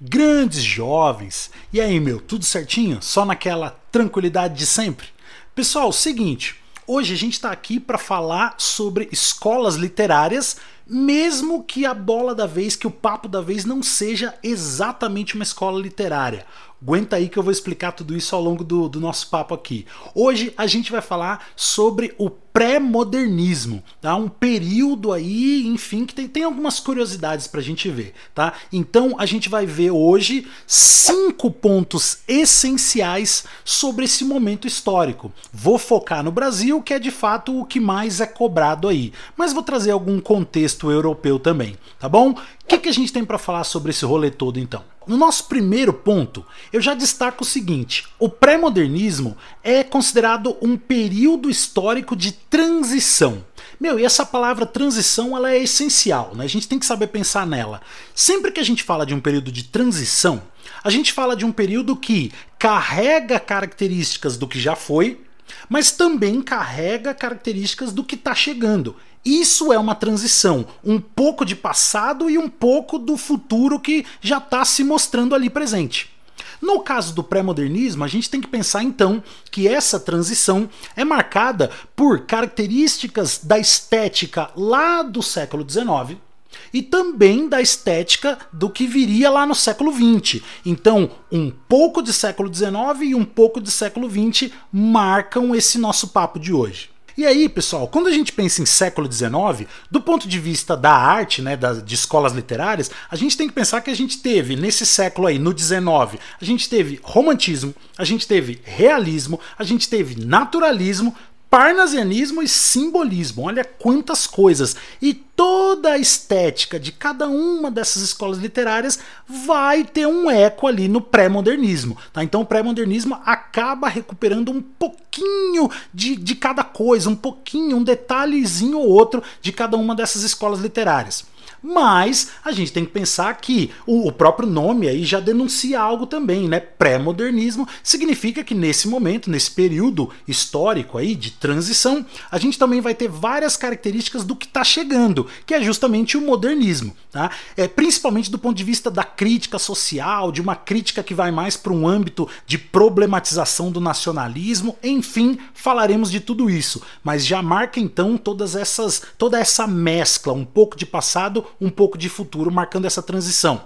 grandes jovens. E aí, meu, tudo certinho? Só naquela tranquilidade de sempre? Pessoal, seguinte, hoje a gente está aqui para falar sobre escolas literárias, mesmo que a bola da vez, que o papo da vez não seja exatamente uma escola literária. Aguenta aí que eu vou explicar tudo isso ao longo do, do nosso papo aqui. Hoje a gente vai falar sobre o pré-modernismo, tá? Um período aí, enfim, que tem, tem algumas curiosidades para a gente ver, tá? Então a gente vai ver hoje cinco pontos essenciais sobre esse momento histórico. Vou focar no Brasil, que é de fato o que mais é cobrado aí, mas vou trazer algum contexto europeu também, tá bom? O que, que a gente tem para falar sobre esse rolê todo então? no nosso primeiro ponto, eu já destaco o seguinte: o pré-modernismo é considerado um período histórico de transição. Meu, e essa palavra transição ela é essencial, né? A gente tem que saber pensar nela. Sempre que a gente fala de um período de transição, a gente fala de um período que carrega características do que já foi, mas também carrega características do que está chegando. Isso é uma transição, um pouco de passado e um pouco do futuro que já está se mostrando ali presente. No caso do pré-modernismo, a gente tem que pensar então que essa transição é marcada por características da estética lá do século XIX e também da estética do que viria lá no século XX. Então, um pouco de século XIX e um pouco de século XX marcam esse nosso papo de hoje. E aí, pessoal, quando a gente pensa em século XIX, do ponto de vista da arte, né, da, de escolas literárias, a gente tem que pensar que a gente teve, nesse século aí, no XIX, a gente teve romantismo, a gente teve realismo, a gente teve naturalismo, parnasianismo e simbolismo. Olha quantas coisas! E toda a estética de cada uma dessas escolas literárias vai ter um eco ali no pré-modernismo. Tá? Então, o pré-modernismo acaba recuperando um pouquinho de, de cada coisa, um pouquinho, um detalhezinho ou outro de cada uma dessas escolas literárias. Mas a gente tem que pensar que o, o próprio nome aí já denuncia algo também, né? Pré-modernismo significa que nesse momento, nesse período histórico aí de transição, a gente também vai ter várias características do que está chegando, que é justamente o modernismo, tá? É, principalmente do ponto de vista da crítica social, de uma crítica que vai mais para um âmbito de problematização do nacionalismo, enfim, falaremos de tudo isso, mas já marca então todas essas toda essa mescla, um pouco de passado, um pouco de futuro, marcando essa transição.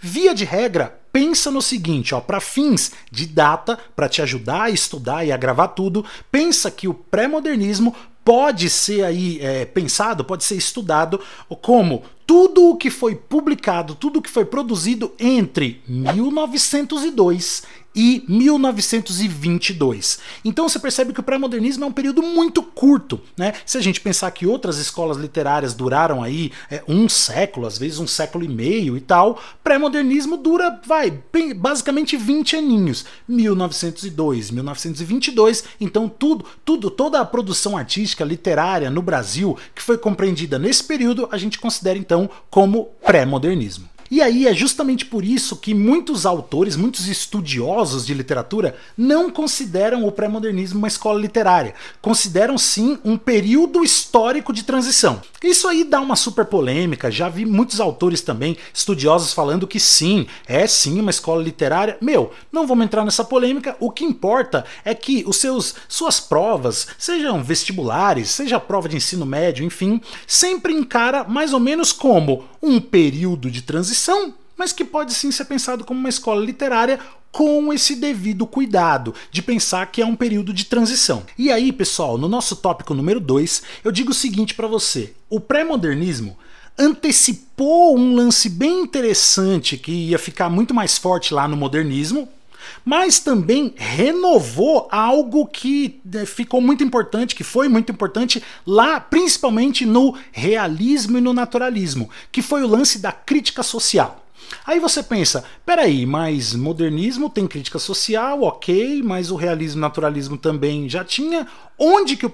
Via de regra, pensa no seguinte, ó, para fins de data, para te ajudar a estudar e a gravar tudo, pensa que o pré-modernismo pode ser aí é, pensado, pode ser estudado como tudo o que foi publicado, tudo o que foi produzido entre 1902 e 1922. Então você percebe que o pré-modernismo é um período muito curto, né? Se a gente pensar que outras escolas literárias duraram aí é, um século, às vezes um século e meio e tal, pré-modernismo dura, vai, bem, basicamente 20 aninhos, 1902, 1922. Então tudo, tudo, toda a produção artística literária no Brasil que foi compreendida nesse período, a gente considera então como pré-modernismo. E aí é justamente por isso que muitos autores, muitos estudiosos de literatura não consideram o pré-modernismo uma escola literária. Consideram sim um período histórico de transição. Isso aí dá uma super polêmica. Já vi muitos autores também, estudiosos falando que sim, é sim uma escola literária. Meu, não vamos entrar nessa polêmica. O que importa é que os seus suas provas, sejam vestibulares, seja prova de ensino médio, enfim, sempre encara mais ou menos como um período de transição ficção, mas que pode sim ser pensado como uma escola literária com esse devido cuidado de pensar que é um período de transição. E aí, pessoal, no nosso tópico número 2, eu digo o seguinte para você: o pré-modernismo antecipou um lance bem interessante que ia ficar muito mais forte lá no modernismo, mas também renovou algo que eh, ficou muito importante, que foi muito importante lá, principalmente no realismo e no naturalismo, que foi o lance da crítica social. Aí você pensa, peraí, mas modernismo tem crítica social, ok, mas o realismo e naturalismo também já tinha. Onde que o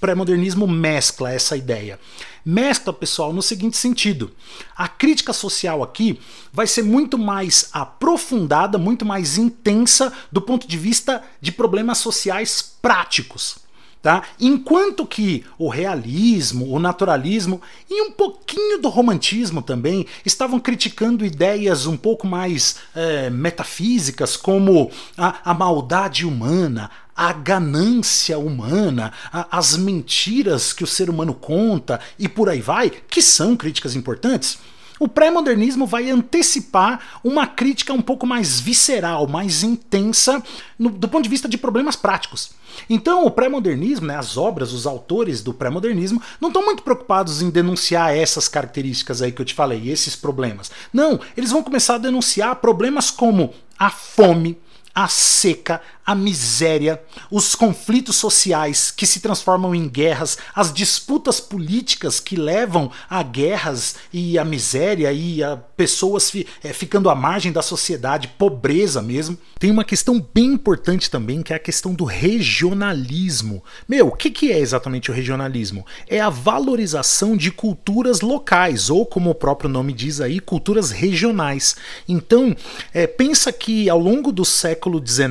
pré-modernismo mescla essa ideia? Mescla, pessoal, no seguinte sentido: a crítica social aqui vai ser muito mais aprofundada, muito mais intensa do ponto de vista de problemas sociais práticos. Tá? Enquanto que o realismo, o naturalismo e um pouquinho do romantismo também estavam criticando ideias um pouco mais é, metafísicas, como a, a maldade humana, a ganância humana, a, as mentiras que o ser humano conta e por aí vai, que são críticas importantes. O pré-modernismo vai antecipar uma crítica um pouco mais visceral, mais intensa, no, do ponto de vista de problemas práticos. Então, o pré-modernismo, né, as obras, os autores do pré-modernismo, não estão muito preocupados em denunciar essas características aí que eu te falei, esses problemas. Não, eles vão começar a denunciar problemas como a fome, a seca, a miséria, os conflitos sociais que se transformam em guerras, as disputas políticas que levam a guerras e a miséria e a pessoas fi, é, ficando à margem da sociedade, pobreza mesmo. Tem uma questão bem importante também que é a questão do regionalismo. Meu, o que, que é exatamente o regionalismo? É a valorização de culturas locais ou, como o próprio nome diz aí, culturas regionais. Então, é, pensa que ao longo do século XIX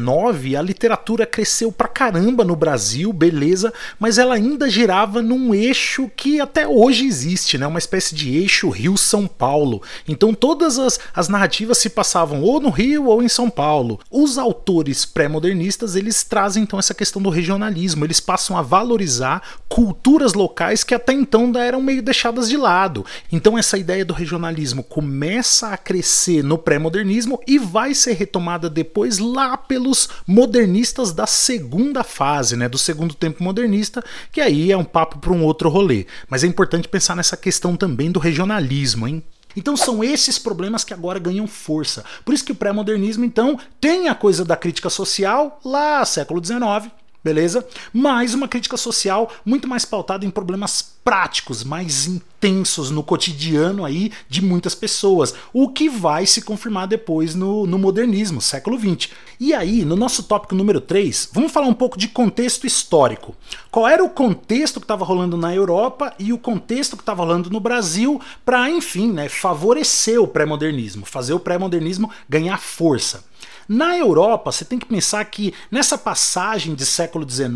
a literatura cresceu pra caramba no Brasil, beleza, mas ela ainda girava num eixo que até hoje existe, né? Uma espécie de eixo Rio-São Paulo. Então todas as, as narrativas se passavam ou no Rio ou em São Paulo. Os autores pré-modernistas, eles trazem então essa questão do regionalismo, eles passam a valorizar culturas locais que até então eram meio deixadas de lado. Então essa ideia do regionalismo começa a crescer no pré-modernismo e vai ser retomada depois lá pelos modernistas modernistas da segunda fase, né, do segundo tempo modernista, que aí é um papo para um outro rolê. Mas é importante pensar nessa questão também do regionalismo, hein? Então são esses problemas que agora ganham força. Por isso que o pré-modernismo, então, tem a coisa da crítica social lá, século XIX, beleza? Mas uma crítica social muito mais pautada em problemas práticos, mais intensos no cotidiano aí de muitas pessoas, o que vai se confirmar depois no, no modernismo, século XX. E aí, no nosso tópico número 3, vamos falar um pouco de contexto histórico. Qual era o contexto que estava rolando na Europa e o contexto que estava rolando no Brasil para, enfim, né, favorecer o pré-modernismo, fazer o pré-modernismo ganhar força. Na Europa, você tem que pensar que nessa passagem de século XIX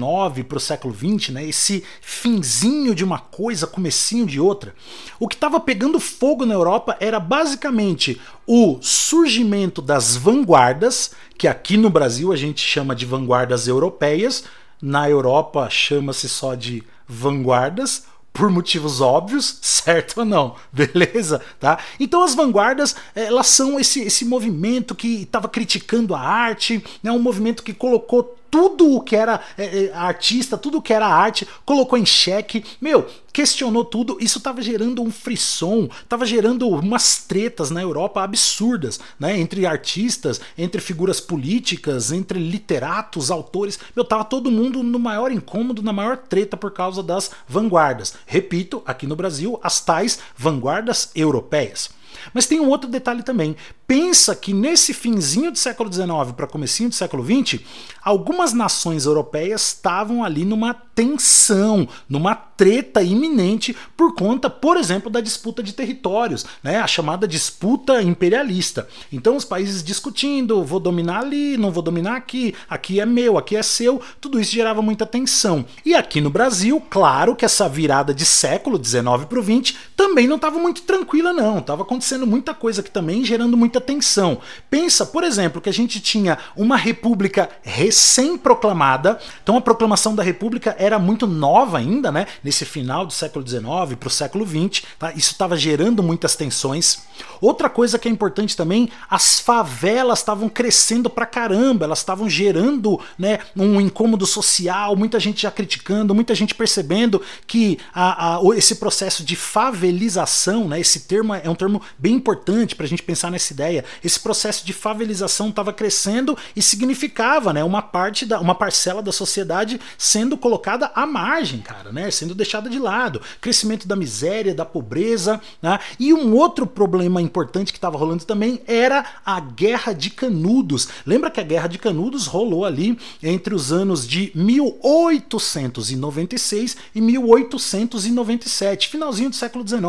para o século XX, né, esse finzinho de uma coisa, comecinho de outra, o que estava pegando fogo na Europa era basicamente o surgimento das vanguardas, que aqui no Brasil a gente chama de vanguardas europeias, na Europa chama-se só de vanguardas, por motivos óbvios, certo ou não, beleza? Tá? Então as vanguardas elas são esse, esse movimento que estava criticando a arte, né? um movimento que colocou tudo o que era é, é, artista, tudo o que era arte, colocou em xeque, meu, questionou tudo. Isso estava gerando um frisson, estava gerando umas tretas na Europa absurdas, né? Entre artistas, entre figuras políticas, entre literatos, autores. Meu, tava todo mundo no maior incômodo, na maior treta por causa das vanguardas. Repito, aqui no Brasil, as tais vanguardas europeias. Mas tem um outro detalhe também. Pensa que nesse finzinho do século XIX para comecinho do século XX, algumas nações europeias estavam ali numa tensão, numa treta iminente por conta, por exemplo, da disputa de territórios, né? a chamada disputa imperialista. Então, os países discutindo, vou dominar ali, não vou dominar aqui, aqui é meu, aqui é seu, tudo isso gerava muita tensão. E aqui no Brasil, claro que essa virada de século, 19 para o 20, também não estava muito tranquila, não. Estava acontecendo muita coisa que também, gerando muita tensão. Pensa, por exemplo, que a gente tinha uma república recém-proclamada, então a proclamação da república era muito nova ainda, né? nesse final do século XIX para o século XX. Tá? Isso estava gerando muitas tensões. Outra coisa que é importante também, as favelas estavam crescendo pra caramba, elas estavam gerando né, um incômodo social, muita gente já criticando, muita gente percebendo que a, a, esse processo de favelização, né, esse termo é, é um termo bem importante para a gente pensar nessa ideia, esse processo de favelização estava crescendo e significava né, uma parte da, uma parcela da sociedade sendo colocada à margem, cara, né, sendo deixada de lado, crescimento da miséria, da pobreza, né? e um outro problema importante que estava rolando também era a Guerra de Canudos. Lembra que a Guerra de Canudos rolou ali entre os anos de 1896 e 1897, finalzinho do século XIX.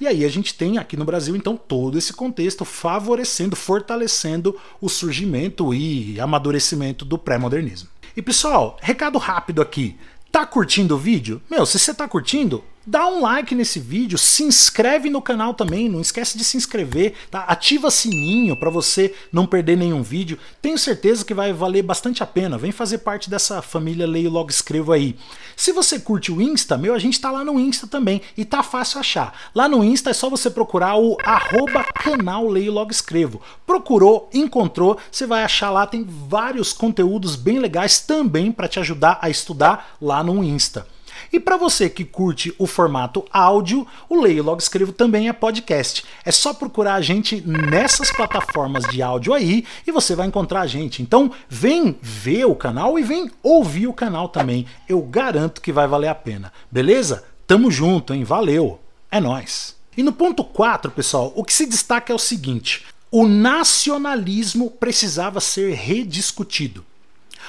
E aí a gente tem aqui no Brasil então todo esse contexto favorecendo, fortalecendo o surgimento e amadurecimento do pré-modernismo. E pessoal, recado rápido aqui. Tá curtindo o vídeo? Meu, se você tá curtindo, Dá um like nesse vídeo, se inscreve no canal também, não esquece de se inscrever, tá? Ativa sininho para você não perder nenhum vídeo. Tenho certeza que vai valer bastante a pena. Vem fazer parte dessa família Leio Logo Escrevo aí. Se você curte o Insta, meu, a gente tá lá no Insta também e tá fácil achar. Lá no Insta é só você procurar o arroba canal Leio Logo Escrevo. Procurou, encontrou, você vai achar lá, tem vários conteúdos bem legais também para te ajudar a estudar lá no Insta. E para você que curte o formato áudio, o Leio Logo Escrevo também é podcast. É só procurar a gente nessas plataformas de áudio aí e você vai encontrar a gente. Então vem ver o canal e vem ouvir o canal também. Eu garanto que vai valer a pena. Beleza? Tamo junto, hein? Valeu. É nós. E no ponto 4, pessoal, o que se destaca é o seguinte: o nacionalismo precisava ser rediscutido.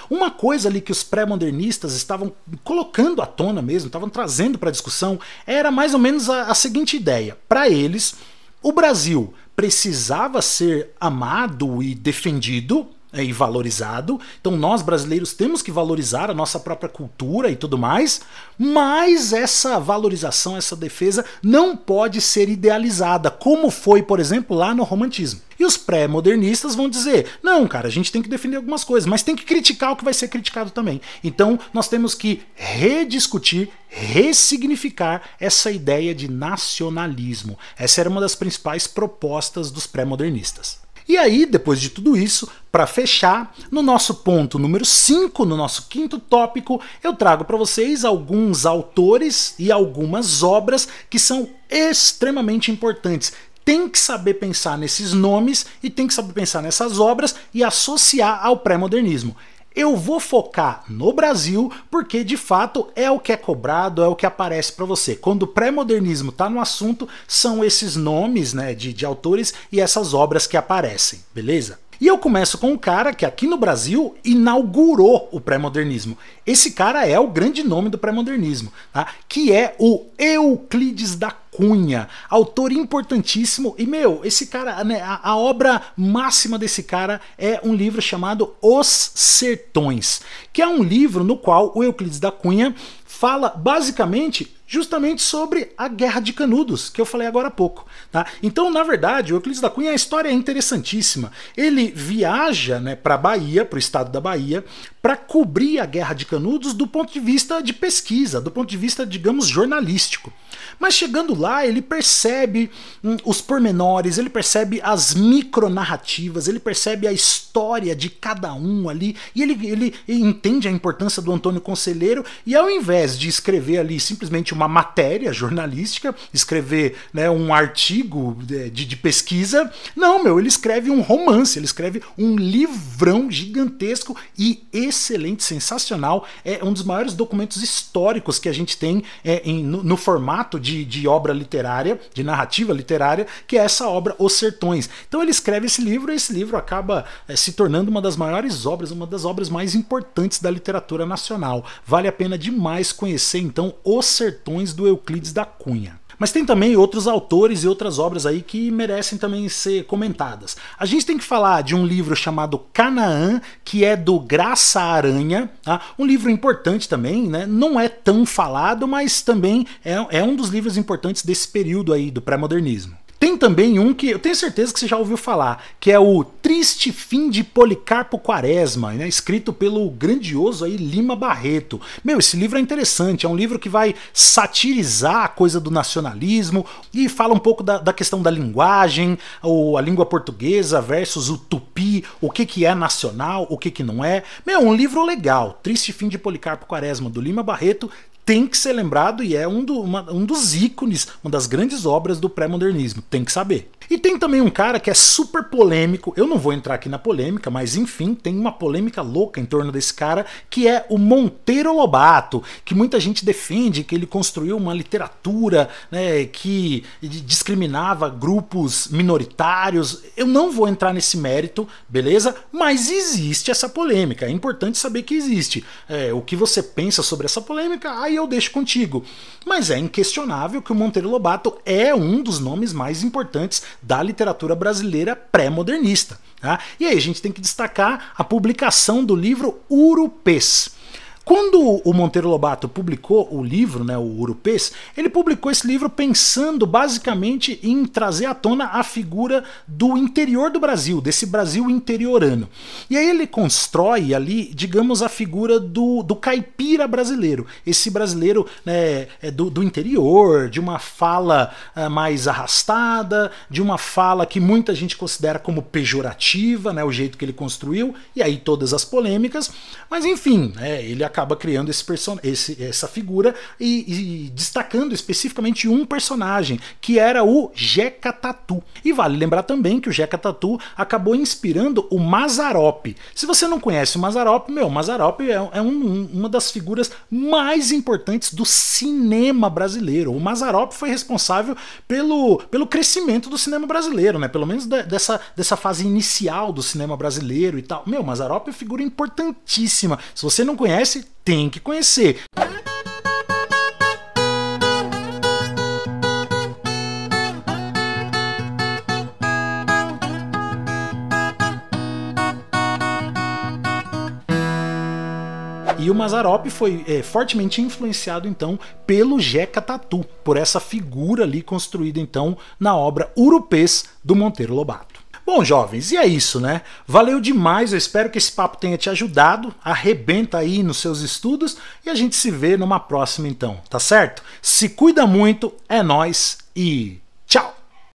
Uma coisa ali que os pré-modernistas estavam colocando à tona mesmo, estavam trazendo para a discussão, era mais ou menos a, a seguinte ideia. Para eles, o Brasil precisava ser amado e defendido é, e valorizado. Então nós brasileiros temos que valorizar a nossa própria cultura e tudo mais, mas essa valorização, essa defesa não pode ser idealizada, como foi, por exemplo, lá no romantismo. E os pré-modernistas vão dizer: não, cara, a gente tem que defender algumas coisas, mas tem que criticar o que vai ser criticado também. Então, nós temos que rediscutir, ressignificar essa ideia de nacionalismo. Essa era uma das principais propostas dos pré-modernistas. E aí, depois de tudo isso, para fechar, no nosso ponto número 5, no nosso quinto tópico, eu trago para vocês alguns autores e algumas obras que são extremamente importantes. Tem que saber pensar nesses nomes e tem que saber pensar nessas obras e associar ao pré-modernismo. Eu vou focar no Brasil porque de fato é o que é cobrado, é o que aparece para você. Quando o pré-modernismo está no assunto, são esses nomes né, de, de autores e essas obras que aparecem, beleza? E eu começo com um cara que aqui no Brasil inaugurou o pré-modernismo. Esse cara é o grande nome do pré-modernismo, tá? que é o Euclides da Cunha, autor importantíssimo. E, meu, esse cara, né, a, a, obra máxima desse cara é um livro chamado Os Sertões, que é um livro no qual o Euclides da Cunha fala basicamente justamente sobre a Guerra de Canudos, que eu falei agora há pouco. Tá? Então, na verdade, o Euclides da Cunha, a história é interessantíssima. Ele viaja né, para a Bahia, para o estado da Bahia, para cobrir a Guerra de Canudos do ponto de vista de pesquisa, do ponto de vista, digamos, jornalístico. Mas chegando lá, lá, ele percebe hum, os pormenores, ele percebe as micronarrativas, ele percebe a história de cada um ali, e ele, ele entende a importância do Antônio Conselheiro, e ao invés de escrever ali simplesmente uma matéria jornalística, escrever né, um artigo é, de, de pesquisa, não, meu, ele escreve um romance, ele escreve um livrão gigantesco e excelente, sensacional, é um dos maiores documentos históricos que a gente tem é, em, no, no, formato de, de obra literária, de narrativa literária, que é essa obra Os Sertões. Então ele escreve esse livro e esse livro acaba é, se tornando uma das maiores obras, uma das obras mais importantes da literatura nacional. Vale a pena demais conhecer então Os Sertões do Euclides da Cunha. Mas tem também outros autores e outras obras aí que merecem também ser comentadas. A gente tem que falar de um livro chamado Canaã, que é do Graça Aranha, tá? um livro importante também, né? não é tão falado, mas também é, é um dos livros importantes desse período aí do pré-modernismo. Tem também um que eu tenho certeza que você já ouviu falar, que é o Triste Fim de Policarpo Quaresma, né? escrito pelo grandioso aí Lima Barreto. Meu, esse livro é interessante, é um livro que vai satirizar a coisa do nacionalismo e fala um pouco da, da questão da linguagem, ou a língua portuguesa versus o tupi, o que, que é nacional, o que, que não é. Meu, é um livro legal, Triste Fim de Policarpo Quaresma, do Lima Barreto, tem que ser lembrado e é um, do, uma, um dos ícones, uma das grandes obras do pré-modernismo. Tem que saber. E tem também um cara que é super polêmico, eu não vou entrar aqui na polêmica, mas enfim, tem uma polêmica louca em torno desse cara, que é o Monteiro Lobato, que muita gente defende que ele construiu uma literatura né, que discriminava grupos minoritários. Eu não vou entrar nesse mérito, beleza? Mas existe essa polêmica, é importante saber que existe. É, o que você pensa sobre essa polêmica, aí e eu deixo contigo. Mas é inquestionável que o Monteiro Lobato é um dos nomes mais importantes da literatura brasileira pré-modernista. Tá? E aí a gente tem que destacar a publicação do livro Urupês. Quando o Monteiro Lobato publicou o livro, né, o Urupês, ele publicou esse livro pensando basicamente em trazer à tona a figura do interior do Brasil, desse Brasil interiorano. E aí ele constrói ali, digamos, a figura do, do caipira brasileiro, esse brasileiro né, é do, do interior, de uma fala uh, mais arrastada, de uma fala que muita gente considera como pejorativa, né, o jeito que ele construiu, e aí todas as polêmicas. Mas enfim, é, ele acabou acaba criando esse esse, essa figura e, e, destacando especificamente um personagem, que era o Jeca Tatu. E vale lembrar também que o Jeca Tatu acabou inspirando o Mazarope. Se você não conhece o Mazarope, meu, o Mazarope é, é um, um, uma das figuras mais importantes do cinema brasileiro. O Mazarope foi responsável pelo, pelo crescimento do cinema brasileiro, né? Pelo menos de, dessa, dessa fase inicial do cinema brasileiro e tal. Meu, Mazarop é figura importantíssima. Se você não conhece, tem que conhecer. E o Mazarop foi é, fortemente influenciado então pelo Jeca Tatu, por essa figura ali construída então na obra Urupês do Monteiro Lobato. Bom, jovens, e é isso, né? Valeu demais, eu espero que esse papo tenha te ajudado. Arrebenta aí nos seus estudos e a gente se vê numa próxima então, tá certo? Se cuida muito, é nós e tchau.